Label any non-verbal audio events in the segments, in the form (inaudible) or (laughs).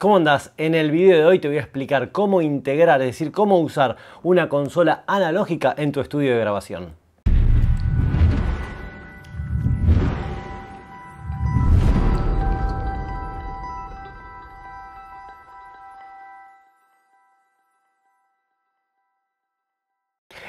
¿Cómo andas? En el video de hoy te voy a explicar cómo integrar, es decir, cómo usar una consola analógica en tu estudio de grabación.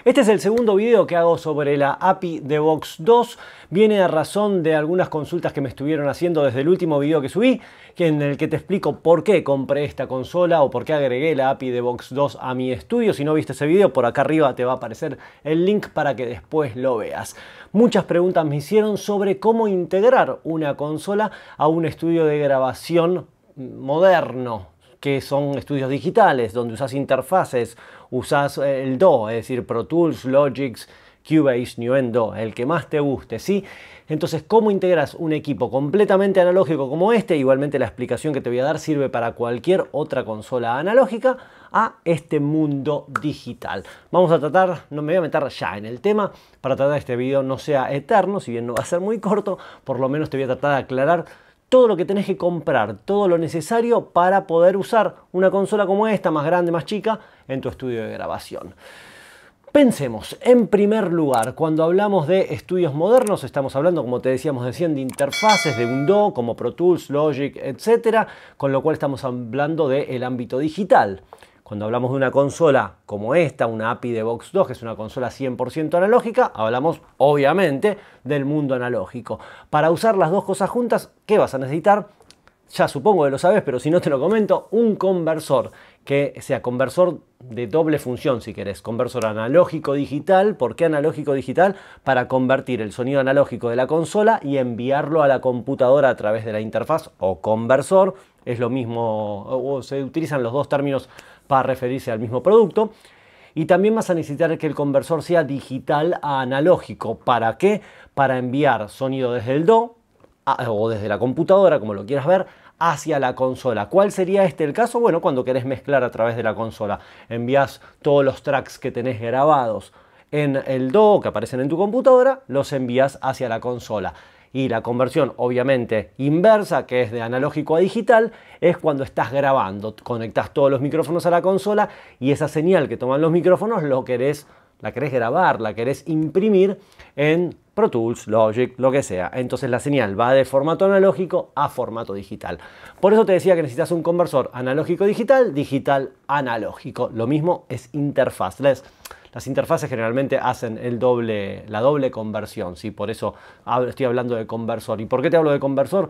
Este es el segundo video que hago sobre la API de Box 2. Viene a razón de algunas consultas que me estuvieron haciendo desde el último video que subí, en el que te explico por qué compré esta consola o por qué agregué la API de Box 2 a mi estudio. Si no viste ese video, por acá arriba te va a aparecer el link para que después lo veas. Muchas preguntas me hicieron sobre cómo integrar una consola a un estudio de grabación moderno, que son estudios digitales, donde usas interfaces, usas eh, el DO, es decir, Pro Tools, Logics, Cubase, Nuendo, el que más te guste, ¿sí? Entonces, ¿cómo integras un equipo completamente analógico como este? Igualmente la explicación que te voy a dar sirve para cualquier otra consola analógica a este mundo digital. Vamos a tratar, no me voy a meter ya en el tema, para tratar que este video no sea eterno, si bien no va a ser muy corto, por lo menos te voy a tratar de aclarar todo lo que tenés que comprar, todo lo necesario para poder usar una consola como esta, más grande, más chica, en tu estudio de grabación. Pensemos, en primer lugar, cuando hablamos de estudios modernos, estamos hablando, como te decíamos decían, de interfaces de un como Pro Tools, Logic, etc., con lo cual estamos hablando del ámbito digital. Cuando hablamos de una consola como esta, una API de Box 2, que es una consola 100% analógica, hablamos obviamente del mundo analógico. Para usar las dos cosas juntas, ¿qué vas a necesitar? Ya supongo que lo sabes, pero si no te lo comento, un conversor que sea conversor de doble función, si querés, conversor analógico digital. ¿Por qué analógico digital? Para convertir el sonido analógico de la consola y enviarlo a la computadora a través de la interfaz o conversor. Es lo mismo, o se utilizan los dos términos para referirse al mismo producto. Y también vas a necesitar que el conversor sea digital a analógico. ¿Para qué? Para enviar sonido desde el DO o desde la computadora, como lo quieras ver, hacia la consola. ¿Cuál sería este el caso? Bueno, cuando querés mezclar a través de la consola. Envías todos los tracks que tenés grabados en el DO que aparecen en tu computadora, los envías hacia la consola y la conversión obviamente inversa, que es de analógico a digital, es cuando estás grabando, conectas todos los micrófonos a la consola y esa señal que toman los micrófonos lo querés, la querés grabar, la querés imprimir en Pro Tools, Logic, lo que sea. Entonces la señal va de formato analógico a formato digital. Por eso te decía que necesitas un conversor analógico-digital, digital-analógico. Lo mismo es interfaz. Las interfaces generalmente hacen el doble, la doble conversión, ¿sí? por eso estoy hablando de conversor. ¿Y por qué te hablo de conversor?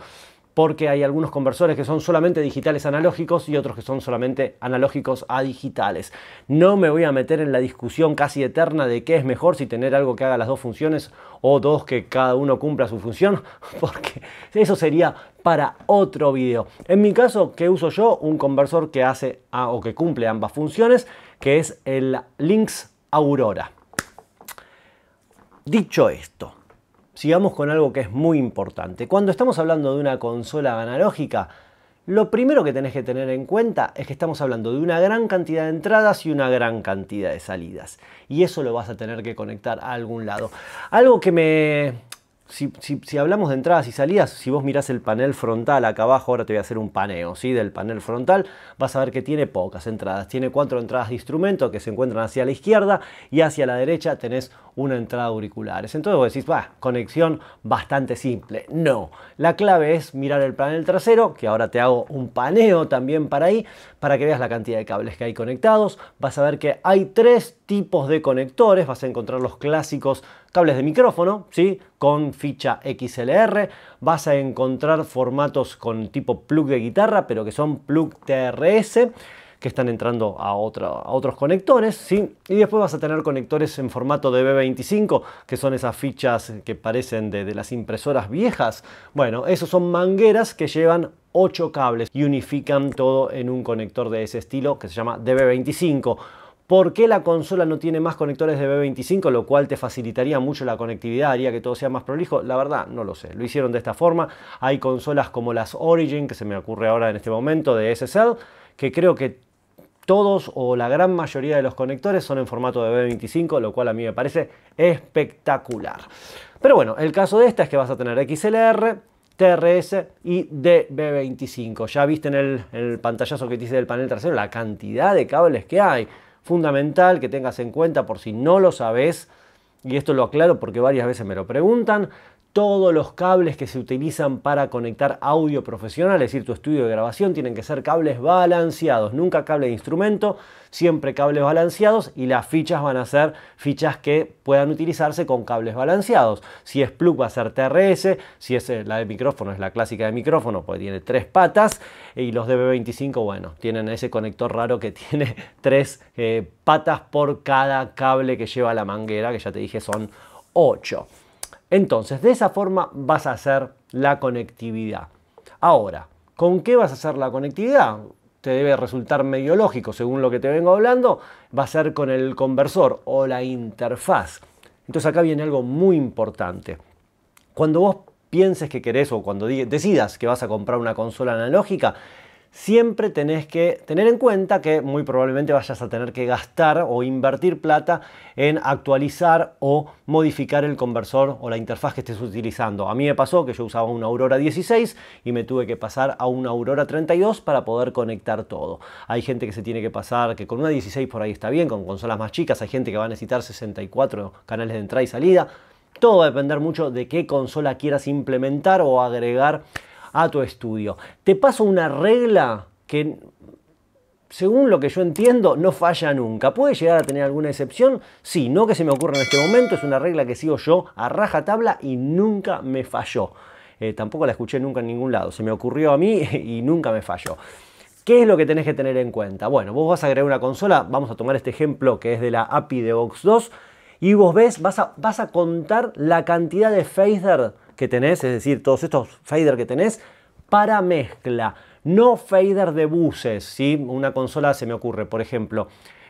porque hay algunos conversores que son solamente digitales analógicos y otros que son solamente analógicos a digitales. No me voy a meter en la discusión casi eterna de qué es mejor si tener algo que haga las dos funciones o dos que cada uno cumpla su función, (laughs) porque eso sería para otro video. En mi caso, ¿qué uso yo? Un conversor que hace o que cumple ambas funciones, que es el Links Aurora. Dicho esto, sigamos con algo que es muy importante. Cuando estamos hablando de una consola analógica, lo primero que tenés que tener en cuenta es que estamos hablando de una gran cantidad de entradas y una gran cantidad de salidas. Y eso lo vas a tener que conectar a algún lado. Algo que me si, hablamos de entradas y salidas, si vos mirás el panel frontal acá abajo, ahora te voy a hacer un paneo ¿sí? del panel frontal, vas a ver que tiene pocas entradas. Tiene cuatro entradas de instrumento que se encuentran hacia la izquierda y hacia la derecha tenés una entrada auriculares. Entonces vos decís, va, conexión bastante simple. No, la clave es mirar el panel trasero, que ahora te hago un paneo también para ahí, para que veas la cantidad de cables que hay conectados. Vas a ver que hay tres tipos de conectores, vas a encontrar los clásicos cables de micrófono, ¿sí? con ficha XLR, vas a encontrar formatos con tipo plug de guitarra, pero que son plug TRS que están entrando a, otros conectores, ¿sí? Y después vas a tener conectores en formato db 25 que son esas fichas que parecen de, de las impresoras viejas. Bueno, esos son mangueras que llevan 8 cables y unifican todo en un conector de ese estilo que se llama DB25. ¿Por qué la consola no tiene más conectores de B25, lo cual te facilitaría mucho la conectividad, haría que todo sea más prolijo? La verdad, no lo sé. Lo hicieron de esta forma. Hay consolas como las Origin, que se me ocurre ahora en este momento, de SSL, que creo que todos o la gran mayoría de los conectores son en formato de B25, lo cual a mí me parece espectacular. Pero bueno, el caso de esta es que vas a tener XLR, TRS y DB25. Ya viste en el, pantallazo que te hice del panel trasero la cantidad de cables que hay fundamental que tengas en cuenta por si no lo sabes, y esto lo aclaro porque varias veces me lo preguntan, todos los cables que se utilizan para conectar audio profesional, es decir, tu estudio de grabación, tienen que ser cables balanceados, nunca cable de instrumento, siempre cables balanceados y las fichas van a ser fichas que puedan utilizarse con cables balanceados. Si es plug va a ser TRS, si es eh, la de micrófono es la clásica de micrófono, pues tiene tres patas y los DB25, bueno, tienen ese conector raro que (laughs) tiene tres eh, patas por cada cable que lleva la manguera, que ya te dije son ocho Entonces, de esa forma vas a hacer la conectividad. Ahora, ¿con qué vas a hacer la conectividad? te debe resultar medio lógico, según lo que te vengo hablando, va a ser con el conversor o la interfaz. Entonces acá viene algo muy importante. Cuando vos pienses que querés o cuando decidas que vas a comprar una consola analógica, siempre tenés que tener en cuenta que muy probablemente vayas a tener que gastar o invertir plata en actualizar o modificar el conversor o la interfaz que estés utilizando. A mí me pasó que yo usaba una Aurora 16 y me tuve que pasar a una Aurora 32 para poder conectar todo. Hay gente que se tiene que pasar, que con una 16 por ahí está bien, con consolas más chicas, hay gente que va a necesitar 64 canales de entrada y salida. Todo va a depender mucho de qué consola quieras implementar o agregar a tu estudio. Te paso una regla que según lo que yo entiendo, no falla nunca. ¿Puede llegar a tener alguna excepción? Sí, no que se me ocurra en este momento, es una regla que sigo yo a raja tabla y nunca me falló. Eh, tampoco la escuché nunca en ningún lado, se me ocurrió a mí (laughs) y nunca me falló. ¿Qué es lo que tenés que tener en cuenta? Bueno, vos vas a agregar una consola, vamos a tomar este ejemplo que es de la API de Box 2, y vos ves, vas a, vas a contar la cantidad de phaser tenés, es decir, todos estos fader que tenés, para mezcla. No fader de buses, si Una consola se me ocurre, por ejemplo,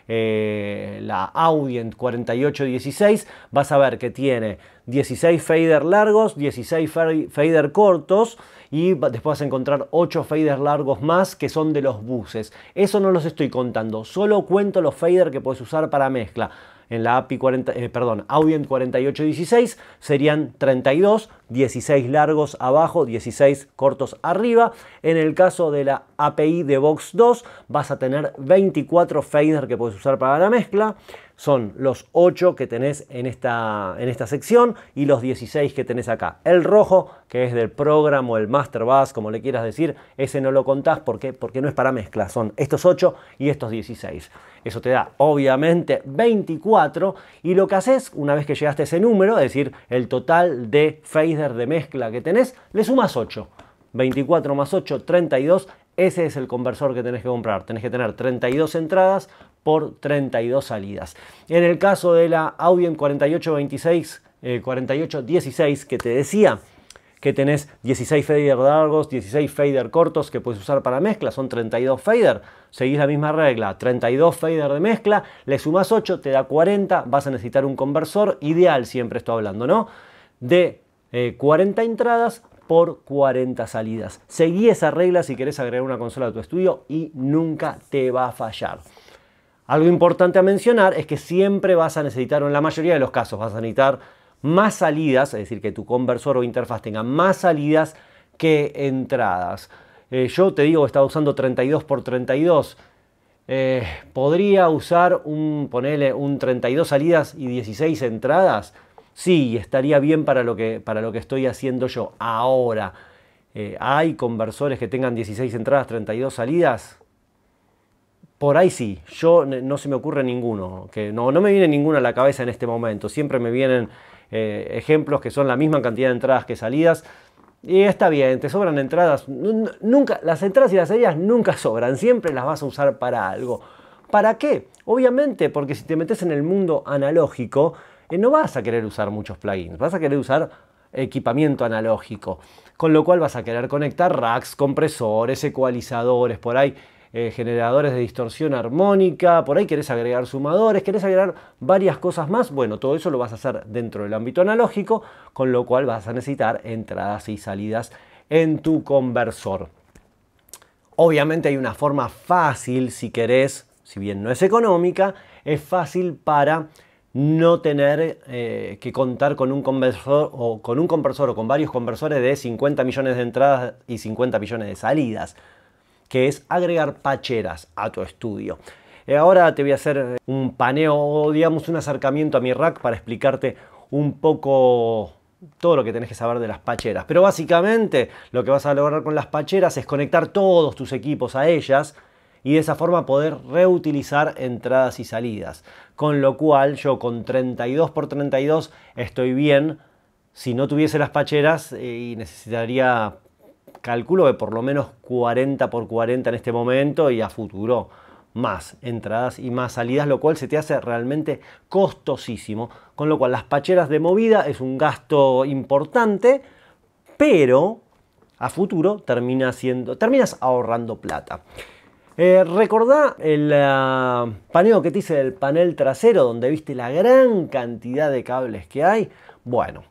eh, la Audient 4816, vas a ver que tiene 16 fader largos, 16 fader cortos y después vas a encontrar 8 faders largos más que son de los buses. Eso no los estoy contando, solo cuento los fader que puedes usar para mezcla en la API 40, eh, perdón, Audient 4816 serían 32, 16 largos abajo, 16 cortos arriba. En el caso de la API de Box 2 vas a tener 24 faders que puedes usar para la mezcla son los 8 que tenés en esta, en esta sección y los 16 que tenés acá. El rojo, que es del programa o el master bus, como le quieras decir, ese no lo contás porque, porque no es para mezcla, son estos 8 y estos 16. Eso te da obviamente 24 y lo que haces una vez que llegaste a ese número, es decir, el total de fader de mezcla que tenés, le sumas 8. 24 más 8, 32 ese es el conversor que tenés que comprar. Tenés que tener 32 entradas por 32 salidas. En el caso de la Audi en 4826, 48 4816 que te decía, que tenés 16 fader largos, 16 fader cortos que puedes usar para mezcla, son 32 fader. Seguís la misma regla, 32 fader de mezcla, le sumas 8, te da 40, vas a necesitar un conversor, ideal siempre estoy hablando, ¿no? De 40 eh, entradas por 40 salidas. Seguí esa regla si querés agregar una consola a tu estudio y nunca te va a fallar. Algo importante a mencionar es que siempre vas a necesitar, o en la mayoría de los casos vas a necesitar más salidas, es decir, que tu conversor o interfaz tenga más salidas que entradas. Eh, yo te digo, estaba usando 32 por 32. Eh, podría usar un, ponele, un 32 salidas y 16 entradas sí, estaría bien para lo que, para lo que estoy haciendo yo. Ahora, eh, ¿hay conversores que tengan 16 entradas, 32 salidas? Por ahí sí, yo no se me ocurre ninguno, que no, no me viene ninguno a la cabeza en este momento, siempre me vienen eh, ejemplos que son la misma cantidad de entradas que salidas, y está bien, te sobran entradas, nunca, las entradas y las salidas nunca (laughs) sobran, siempre las vas a usar para algo. ¿Para qué? Obviamente, porque si te metes en el mundo analógico, eh, no vas a querer usar muchos plugins, vas a querer usar equipamiento analógico, con lo cual vas a querer conectar racks, compresores, ecualizadores, por ahí eh, generadores de distorsión armónica, por ahí querés agregar sumadores, querés agregar varias cosas más, bueno, todo eso lo vas a hacer dentro del ámbito analógico, con lo cual vas a necesitar entradas y salidas en tu conversor. Obviamente hay una forma fácil, si querés, si bien no es económica, es fácil para no tener eh, que contar con un conversor o con un conversor o con varios conversores de 50 millones de entradas y 50 millones de salidas, que es agregar pacheras a tu estudio. Eh, ahora te voy a hacer un paneo o digamos un acercamiento a mi rack para explicarte un poco todo lo que tenés que saber de las pacheras. Pero básicamente lo que vas a lograr con las pacheras es conectar todos tus equipos a ellas y de esa forma poder reutilizar entradas y salidas. Con lo cual yo con 32 por 32 estoy bien. Si no tuviese las pacheras eh, y necesitaría, calculo que por lo menos 40 por 40 en este momento y a futuro más entradas y más salidas, lo cual se te hace realmente costosísimo. Con lo cual las pacheras de movida es un gasto importante, pero a futuro termina siendo, terminas ahorrando plata. Eh, recordá el ah, paneo que te hice del panel trasero donde viste la gran cantidad de cables que hay. Bueno,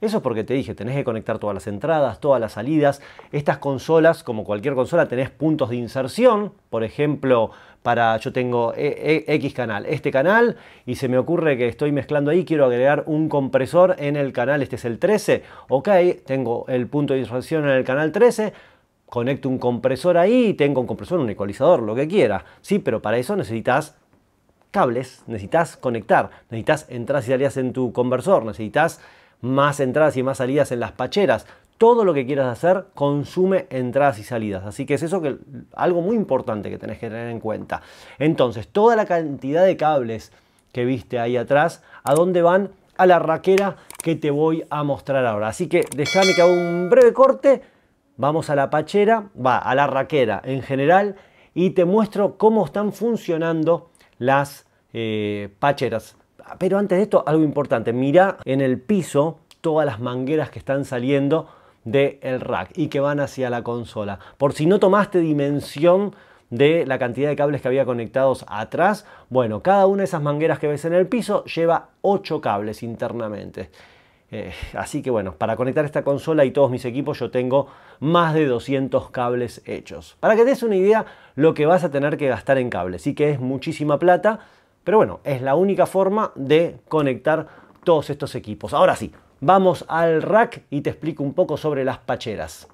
eso es porque te dije, tenés que conectar todas las entradas, todas las salidas. Estas consolas, como cualquier consola, tenés puntos de inserción. Por ejemplo, para yo tengo eh, eh, X canal, este canal, y se me ocurre que estoy mezclando ahí, quiero agregar un compresor en el canal, este es el 13. Ok, tengo el punto de inserción en el canal 13 conecto un compresor ahí, tengo un compresor, un ecualizador, lo que quiera. Sí, pero para eso necesitas cables, necesitas conectar, necesitas entradas y salidas en tu conversor, necesitas más entradas y más salidas en las pacheras. Todo lo que quieras hacer consume entradas y salidas. Así que es eso que algo muy importante que tenés que tener en cuenta. Entonces, toda la cantidad de cables que viste ahí atrás, ¿a dónde van? A la raquera que te voy a mostrar ahora. Así que déjame que haga un breve corte Vamos a la pachera, va, a la raquera en general y te muestro cómo están funcionando las eh, pacheras. Pero antes de esto, algo importante, mira en el piso todas las mangueras que están saliendo del rack y que van hacia la consola. Por si no tomaste dimensión de la cantidad de cables que había conectados atrás, bueno, cada una de esas mangueras que ves en el piso lleva 8 cables internamente. Eh, así que bueno, para conectar esta consola y todos mis equipos yo tengo más de 200 cables hechos. Para que te des una idea lo que vas a tener que gastar en cables. Sí que es muchísima plata, pero bueno, es la única forma de conectar todos estos equipos. Ahora sí, vamos al rack y te explico un poco sobre las pacheras.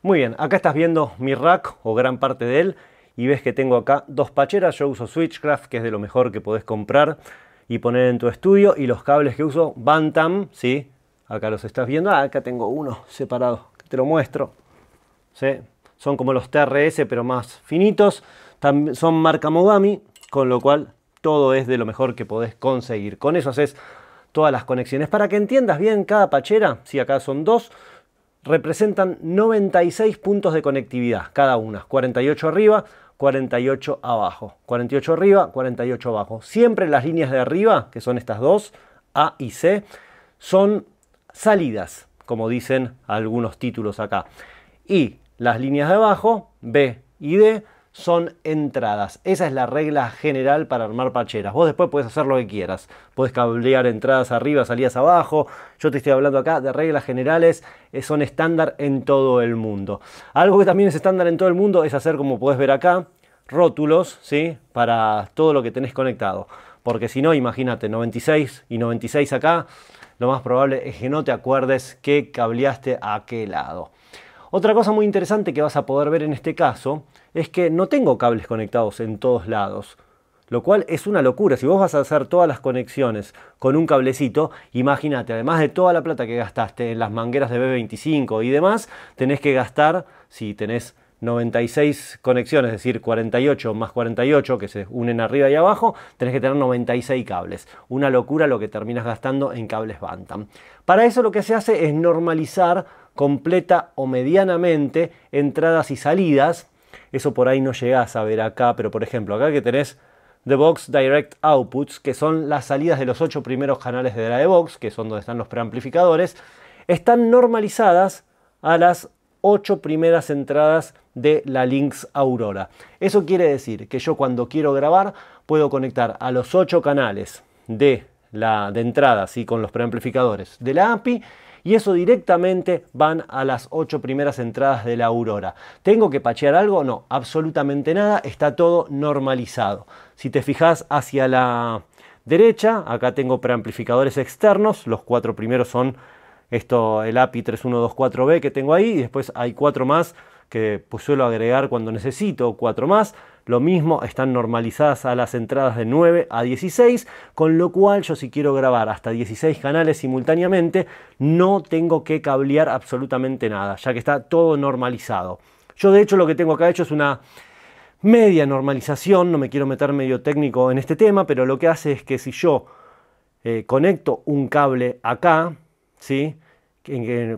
Muy bien, acá estás viendo mi rack o gran parte de él y ves que tengo acá dos pacheras. Yo uso Switchcraft, que es de lo mejor que podés comprar y poner en tu estudio. Y los cables que uso, Bantam, ¿sí? Acá los estás viendo. Ah, acá tengo uno separado, te lo muestro. ¿Sí? Son como los TRS, pero más finitos. También son marca Mogami, con lo cual todo es de lo mejor que podés conseguir. Con eso haces todas las conexiones. Para que entiendas bien cada pachera, si sí, acá son dos, representan 96 puntos de conectividad cada una, 48 arriba, 48 abajo, 48 arriba, 48 abajo. Siempre las líneas de arriba, que son estas dos, A y C, son salidas, como dicen algunos títulos acá. Y las líneas de abajo, B y D, son entradas. Esa es la regla general para armar pacheras. Vos después puedes hacer lo que quieras. Puedes cablear entradas arriba, salidas abajo. Yo te estoy hablando acá de reglas generales. Eh, son estándar en todo el mundo. Algo que también es estándar en todo el mundo es hacer, como puedes ver acá, rótulos ¿sí? para todo lo que tenés conectado. Porque si no, imagínate, 96 y 96 acá, lo más probable es que no te acuerdes que cableaste a qué lado. Otra cosa muy interesante que vas a poder ver en este caso es que no tengo cables conectados en todos lados, lo cual es una locura. Si vos vas a hacer todas las conexiones con un cablecito, imagínate, además de toda la plata que gastaste en las mangueras de B25 y demás, tenés que gastar, si tenés 96 conexiones, es decir, 48 más 48 que se unen arriba y abajo, tenés que tener 96 cables. Una locura lo que terminas gastando en cables Bantam. Para eso lo que se hace es normalizar completa o medianamente entradas y salidas. Eso por ahí no llegás a ver acá, pero por ejemplo, acá que tenés The Box Direct Outputs, que son las salidas de los ocho primeros canales de la de Box, que son donde están los preamplificadores, están normalizadas a las ocho primeras entradas de la Lynx Aurora. Eso quiere decir que yo cuando quiero grabar puedo conectar a los ocho canales de la de entrada, y con los preamplificadores de la API y eso directamente van a las ocho primeras entradas de la aurora. ¿Tengo que pachear algo? No, absolutamente nada, está todo normalizado. Si te fijas hacia la derecha, acá tengo preamplificadores externos, los cuatro primeros son esto, el API 3124B que tengo ahí, y después hay cuatro más que pues, suelo agregar cuando necesito, cuatro más. Lo mismo están normalizadas a las entradas de 9 a 16, con lo cual yo si quiero grabar hasta 16 canales simultáneamente, no tengo que cablear absolutamente nada, ya que está todo normalizado. Yo de hecho lo que tengo acá hecho es una media normalización, no me quiero meter medio técnico en este tema, pero lo que hace es que si yo eh, conecto un cable acá, ¿sí?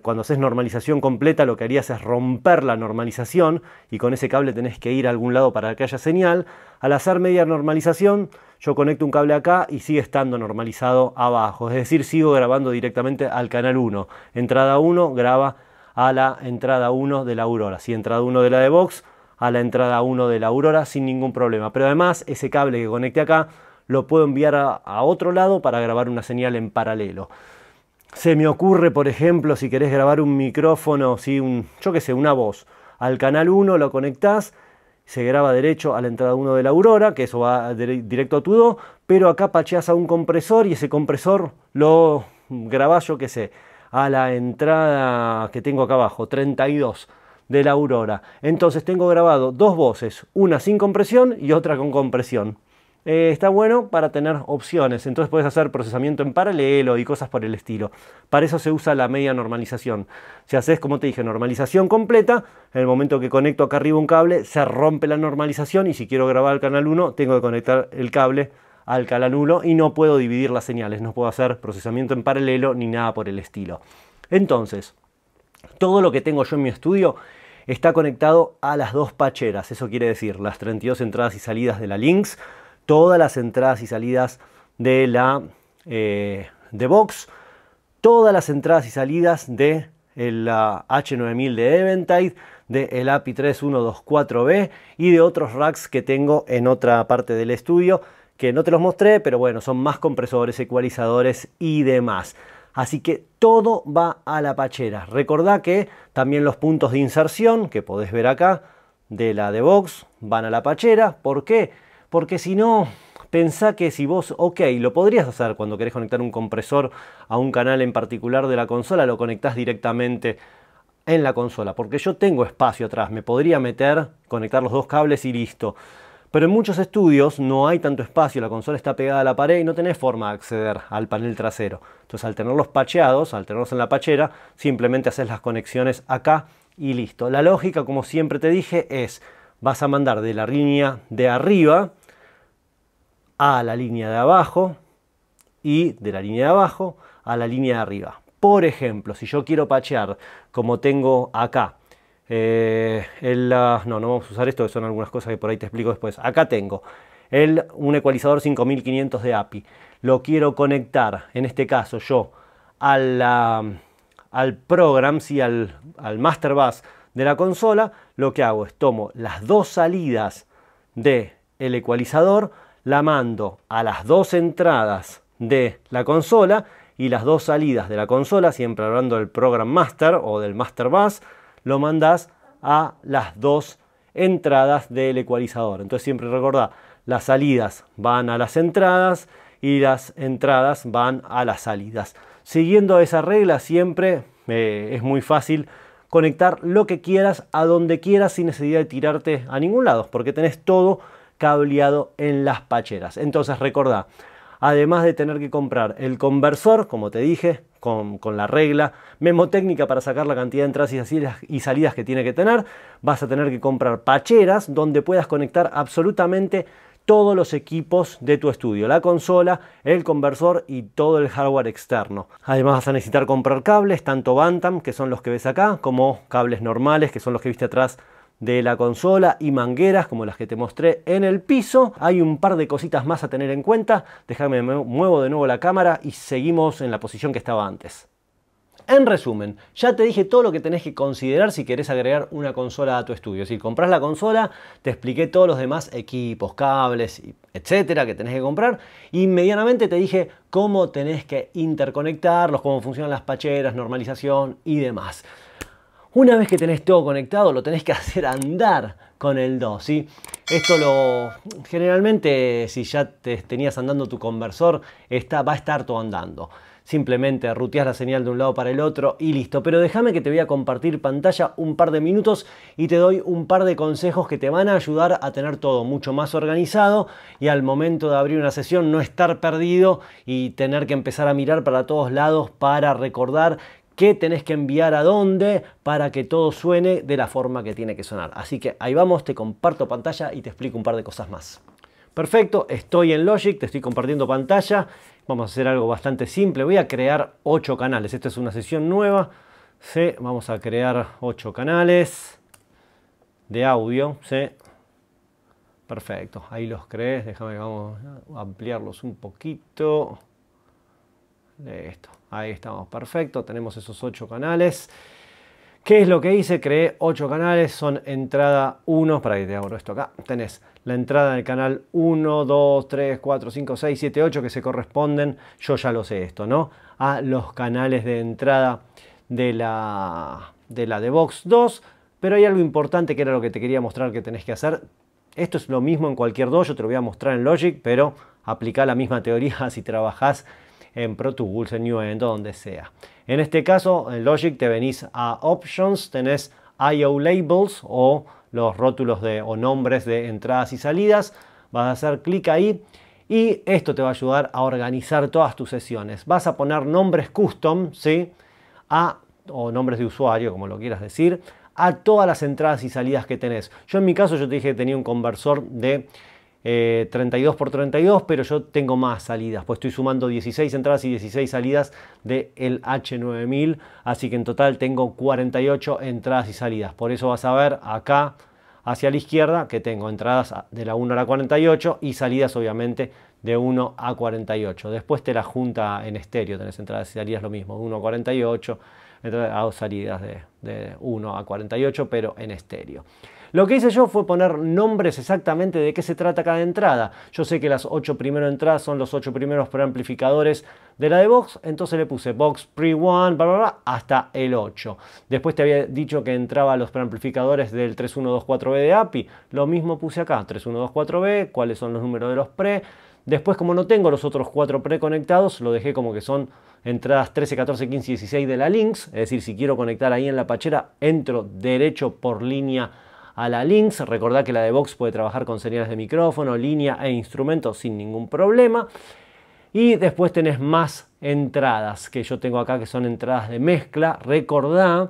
cuando haces normalización completa lo que harías es romper la normalización y con ese cable tenés que ir a algún lado para que haya señal. Al hacer media normalización, yo conecto un cable acá y sigue estando normalizado abajo, es decir, sigo grabando directamente al canal 1. Entrada 1 graba a la entrada 1 de la Aurora, si entrada 1 de la de box a la entrada 1 de la Aurora sin ningún problema. Pero además ese cable que conecte acá lo puedo enviar a otro lado para grabar una señal en paralelo. Se me ocurre, por ejemplo, si querés grabar un micrófono, si un, yo qué sé, una voz, al canal 1 lo conectás, se graba derecho a la entrada 1 de la Aurora, que eso va directo a tu 2, pero acá pacheas a un compresor y ese compresor lo grabás, yo qué sé, a la entrada que tengo acá abajo, 32 de la Aurora. Entonces tengo grabado dos voces, una sin compresión y otra con compresión. Eh, está bueno para tener opciones. Entonces puedes hacer procesamiento en paralelo y cosas por el estilo. Para eso se usa la media normalización. Si haces, como te dije, normalización completa, en el momento que conecto acá arriba un cable, se rompe la normalización y si quiero grabar al canal 1, tengo que conectar el cable al canal 1 y no puedo dividir las señales, no puedo hacer procesamiento en paralelo ni nada por el estilo. Entonces, todo lo que tengo yo en mi estudio está conectado a las dos pacheras, eso quiere decir las 32 entradas y salidas de la Lynx, todas las entradas y salidas de la eh, de box todas las entradas y salidas de eh, la H9000 de Eventide, de el API 3124B y de otros racks que tengo en otra parte del estudio que no te los mostré, pero bueno, son más compresores, ecualizadores y demás. Así que todo va a la pachera. Recordá que también los puntos de inserción que podés ver acá de la de box van a la pachera. ¿Por qué? Porque si no, pensá que si vos, ok, lo podrías hacer cuando querés conectar un compresor a un canal en particular de la consola, lo conectás directamente en la consola, porque yo tengo espacio atrás, me podría meter, conectar los dos cables y listo. Pero en muchos estudios no hay tanto espacio, la consola está pegada a la pared y no tenés forma de acceder al panel trasero. Entonces al tenerlos pacheados, al tenerlos en la pachera, simplemente haces las conexiones acá y listo. La lógica, como siempre te dije, es vas a mandar de la línea de arriba a la línea de abajo y de la línea de abajo a la línea de arriba. Por ejemplo, si yo quiero pachear, como tengo acá, eh, ah, no, no vamos a usar esto, que son algunas cosas que por ahí te explico después. Acá tengo el, un ecualizador 5500 de API. Lo quiero conectar, en este caso yo, al, ah, al program, sí, al, master bus de la consola. Lo que hago es tomo las dos salidas del el ecualizador, la mando a las dos entradas de la consola y las dos salidas de la consola, siempre hablando del Program Master o del Master Bus, lo mandas a las dos entradas del ecualizador. Entonces siempre recordá, las salidas van a las entradas y las entradas van a las salidas. Siguiendo esa regla siempre eh, es muy fácil conectar lo que quieras a donde quieras sin necesidad de tirarte a ningún lado, porque tenés todo cableado en las pacheras. Entonces recordá, además de tener que comprar el conversor, como te dije, con, la regla, memo técnica para sacar la cantidad de entradas y salidas que tiene que tener, vas a tener que comprar pacheras donde puedas conectar absolutamente todos los equipos de tu estudio, la consola, el conversor y todo el hardware externo. Además vas a necesitar comprar cables, tanto Bantam, que son los que ves acá, como cables normales, que son los que viste atrás de la consola y mangueras como las que te mostré en el piso. Hay un par de cositas más a tener en cuenta. Déjame muevo de nuevo la cámara y seguimos en la posición que estaba antes. En resumen, ya te dije todo lo que tenés que considerar si querés agregar una consola a tu estudio. Si compras la consola, te expliqué todos los demás equipos, cables, etcétera, que tenés que comprar. inmediatamente te dije cómo tenés que interconectarlos, cómo funcionan las pacheras, normalización y demás. Una vez que tenés todo conectado, lo tenés que (laughs) hacer andar con el 2, ¿sí? Esto lo... Generalmente, si ya te tenías andando tu conversor, está, va a estar todo andando. Simplemente ruteas la señal de un lado para el otro y listo. Pero déjame que te voy a compartir pantalla un par de minutos y te doy un par de consejos que te van a ayudar a tener todo mucho más organizado y al momento de abrir una sesión no estar perdido y tener que empezar a mirar para todos lados para recordar qué tenés que enviar a dónde para que todo suene de la forma que tiene que sonar. Así que ahí vamos, te comparto pantalla y te explico un par de cosas más. Perfecto, estoy en Logic, te estoy compartiendo pantalla. Vamos a hacer algo bastante simple. Voy a crear ocho canales. Esta es una sesión nueva. Vamos a crear 8 canales de audio. Perfecto, ahí los crees. Déjame vamos a ampliarlos un poquito de Esto, ahí estamos, perfecto, tenemos esos ocho canales. ¿Qué es lo que hice? Creé ocho canales, son entrada 1, para que te abro esto acá, tenés la entrada del canal 1, 2, 3, 4, 5, 6, 7, 8 que se corresponden, yo ya lo sé esto, ¿no? A los canales de entrada de la de, la de Box 2, pero hay algo importante que era lo que te quería mostrar que tenés que hacer. Esto es lo mismo en cualquier 2, yo te lo voy a mostrar en Logic, pero aplica la misma teoría (laughs) si trabajás en Pro Tools, en Nuendo, donde sea. En este caso, en Logic te venís a Options, tenés IO Labels o los rótulos de, o nombres de entradas y salidas. Vas a hacer clic ahí y esto te va a ayudar a organizar todas tus sesiones. Vas a poner nombres custom, ¿sí? A, o nombres de usuario, como lo quieras decir, a todas las entradas y salidas que tenés. Yo en mi caso, yo te dije que tenía un conversor de 32 eh, por 32, pero yo tengo más salidas, pues estoy sumando 16 entradas y 16 salidas del el H9000, así que en total tengo 48 entradas y salidas. Por eso vas a ver acá hacia la izquierda que tengo entradas de la 1 a la 48 y salidas obviamente de 1 a 48. Después te la junta en estéreo, tenés entradas y salidas lo mismo, 1 a 48, entonces hago salidas de 1 a 48, pero en estéreo. Lo que hice yo fue poner nombres exactamente de qué se trata cada entrada. Yo sé que las 8 primeras entradas son los 8 primeros preamplificadores de la de Vox, entonces le puse Vox Pre-1, bla, bla, hasta el 8. Después te había dicho que entraba los preamplificadores del 3124B de API. Lo mismo puse acá, 3124B, cuáles son los números de los pre. Después, como no tengo los otros 4 pre-conectados, lo dejé como que son entradas 13, 14, 15 y 16 de la links. Es decir, si quiero conectar ahí en la pachera, entro derecho por línea a la links Recordad que la de Vox puede trabajar con señales de micrófono, línea e instrumentos sin ningún problema. Y después tenés más entradas que yo tengo acá que son entradas de mezcla. Recordá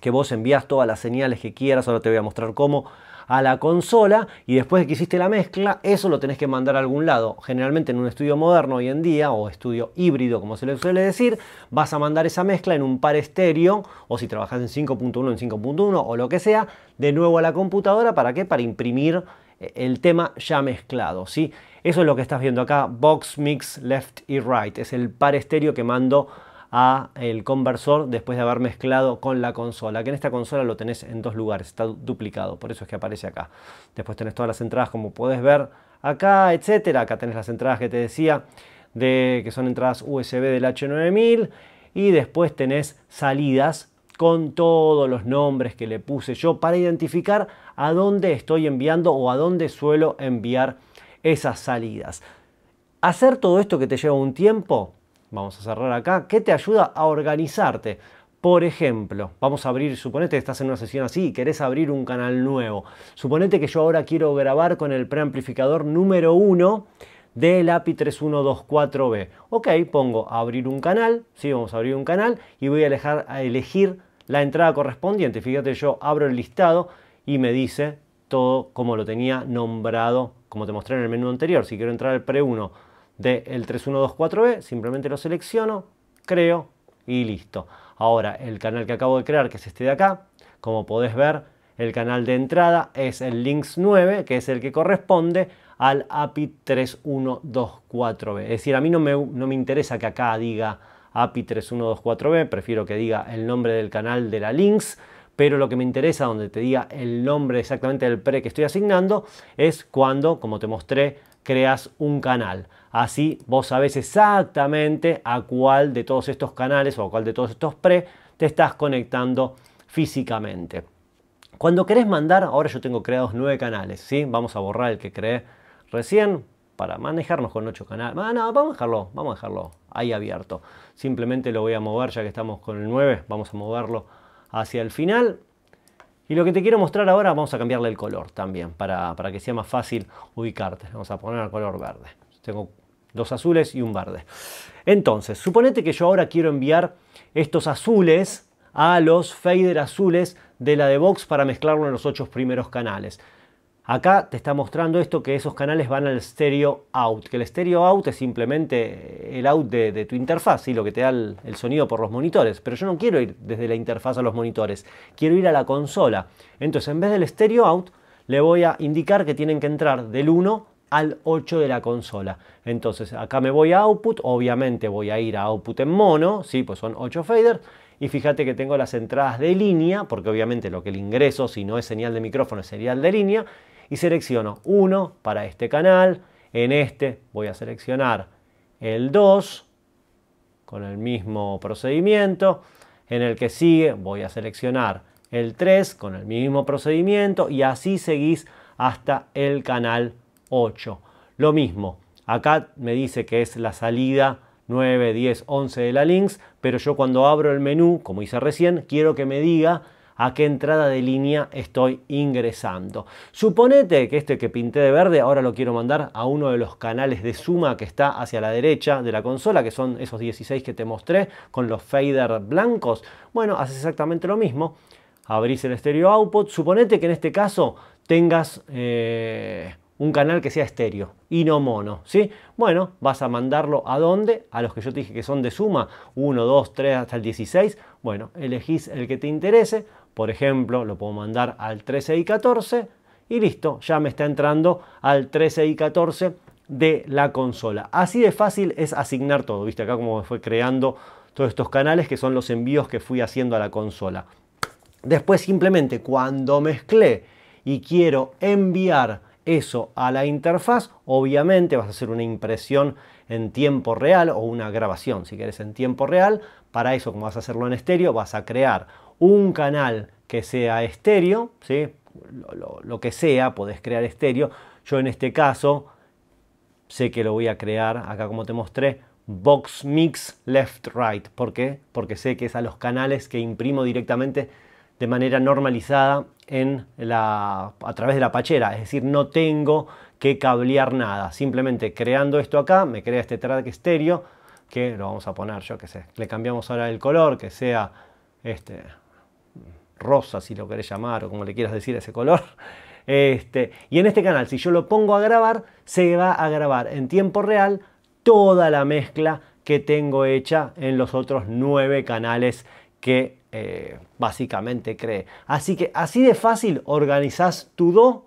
que vos envías todas las señales que quieras, ahora te voy a mostrar cómo a la consola y después de que hiciste la mezcla, eso lo tenés que mandar a algún lado. Generalmente en un estudio moderno hoy en día o estudio híbrido, como se le suele decir, vas a mandar esa mezcla en un par estéreo o si trabajas en 5.1 en 5.1 o lo que sea, de nuevo a la computadora, ¿para qué? Para imprimir eh, el tema ya mezclado, ¿sí? Eso es lo que estás viendo acá, box mix left y right, es el par estéreo que mando a el conversor después de haber mezclado con la consola, que en esta consola lo tenés en dos lugares, está duplicado, por eso es que aparece acá. Después tenés todas las entradas como puedes ver acá, etcétera. Acá tenés las entradas que te decía de que son entradas USB del H9000 y después tenés salidas con todos los nombres que le puse yo para identificar a dónde estoy enviando o a dónde suelo enviar esas salidas. Hacer todo esto que te lleva un tiempo Vamos a cerrar acá. ¿Qué te ayuda a organizarte? Por ejemplo, vamos a abrir, suponete que estás en una sesión así y querés abrir un canal nuevo. Suponete que yo ahora quiero grabar con el preamplificador número 1 del API 3124B. Ok, pongo abrir un canal, sí, vamos a abrir un canal y voy a, dejar, a elegir la entrada correspondiente. Fíjate, yo abro el listado y me dice todo como lo tenía nombrado, como te mostré en el menú anterior. Si quiero entrar al pre 1 del 3124B, simplemente lo selecciono, creo y listo. Ahora, el canal que acabo de crear, que es este de acá, como podés ver, el canal de entrada es el links 9, que es el que corresponde al API 3124B. Es decir, a mí no me, no me interesa que acá diga API 3124B, prefiero que diga el nombre del canal de la links, pero lo que me interesa, donde te diga el nombre exactamente del pre que estoy asignando, es cuando, como te mostré, creas un canal. Así vos sabés exactamente a cuál de todos estos canales o a cuál de todos estos pre te estás conectando físicamente. Cuando querés mandar, ahora yo tengo creados nueve canales, ¿sí? Vamos a borrar el que creé recién para manejarnos con ocho canales. Ah, vamos a dejarlo, vamos a dejarlo ahí abierto. Simplemente lo voy a mover, ya que estamos con el 9, vamos a moverlo hacia el final y lo que te quiero mostrar ahora, vamos a cambiarle el color también, para, que sea más fácil ubicarte. Vamos a poner el color verde. Tengo dos azules y un verde. Entonces, suponete que yo ahora quiero enviar estos azules a los fader azules de la de box para mezclarlo en los ocho primeros canales. Acá te está mostrando esto que esos canales van al stereo out, que el stereo out es simplemente el out de, tu interfaz, y lo que te da el, sonido por los monitores. Pero yo no quiero ir desde la interfaz a los monitores, quiero ir a la consola. Entonces, en vez del stereo out, le voy a indicar que tienen que entrar del 1 al 8 de la consola. Entonces, acá me voy a output, obviamente voy a ir a output en mono, ¿sí? pues son 8 faders. Y fíjate que tengo las entradas de línea, porque obviamente lo que el ingreso, si no es señal de micrófono, es señal de línea y selecciono uno para este canal. En este voy a seleccionar el 2 con el mismo procedimiento. En el que sigue voy a seleccionar el 3 con el mismo procedimiento y así seguís hasta el canal 8. Lo mismo, acá me dice que es la salida 9, 10, 11 de la links, pero yo cuando abro el menú, como hice recién, quiero que me diga a qué entrada de línea estoy ingresando. Suponete que este que pinté de verde ahora lo quiero mandar a uno de los canales de suma que está hacia la derecha de la consola, que son esos 16 que te mostré con los fader blancos. Bueno, haces exactamente lo mismo. Abrís el estéreo output. Suponete que en este caso tengas... Eh, un canal que sea estéreo y no mono, ¿sí? Bueno, vas a mandarlo a dónde? A los que yo te dije que son de suma, 1, 2, 3 hasta el 16. Bueno, elegís el que te interese, por ejemplo, lo puedo mandar al 13 y 14 y listo, ya me está entrando al 13 y 14 de la consola. Así de fácil es asignar todo, viste acá como fue creando todos estos canales que son los envíos que fui haciendo a la consola. Después simplemente cuando mezclé y quiero enviar eso a la interfaz, obviamente vas a hacer una impresión en tiempo real o una grabación, si quieres en tiempo real. Para eso, como vas a hacerlo en estéreo, vas a crear un canal que sea estéreo, ¿sí? lo, que sea, podés crear estéreo. Yo en este caso sé que lo voy a crear, acá como te mostré, box mix left right. ¿Por qué? Porque sé que es a los canales que imprimo directamente de manera normalizada en la, a través de la pachera. Es decir, no tengo que cablear nada. Simplemente creando esto acá, me crea este track estéreo que lo vamos a poner, yo que sé. Le cambiamos ahora el color, que sea este, rosa, si lo querés llamar o como le quieras decir ese color. (laughs) Este, y en este canal, si yo lo pongo a grabar, se va a grabar en tiempo real toda la mezcla que tengo hecha en los otros nueve canales que eh, básicamente cree. Así que así de fácil organizás tu do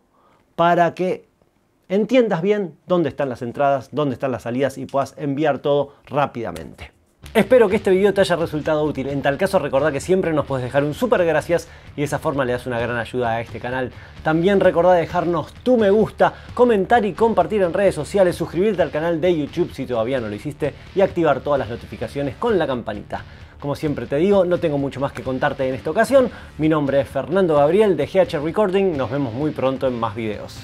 para que entiendas bien dónde están las entradas, dónde están las salidas y puedas enviar todo rápidamente. Espero que este video te haya resultado útil. En tal caso, recordá que siempre nos puedes dejar un super gracias y de esa forma le das una gran ayuda a este canal. También recordá dejarnos tu me gusta, comentar y compartir en redes sociales, suscribirte al canal de YouTube si todavía no lo hiciste y activar todas las notificaciones con la campanita. Como siempre te digo, no tengo mucho más que contarte en esta ocasión. Mi nombre es Fernando Gabriel de GH Recording. Nos vemos muy pronto en más videos.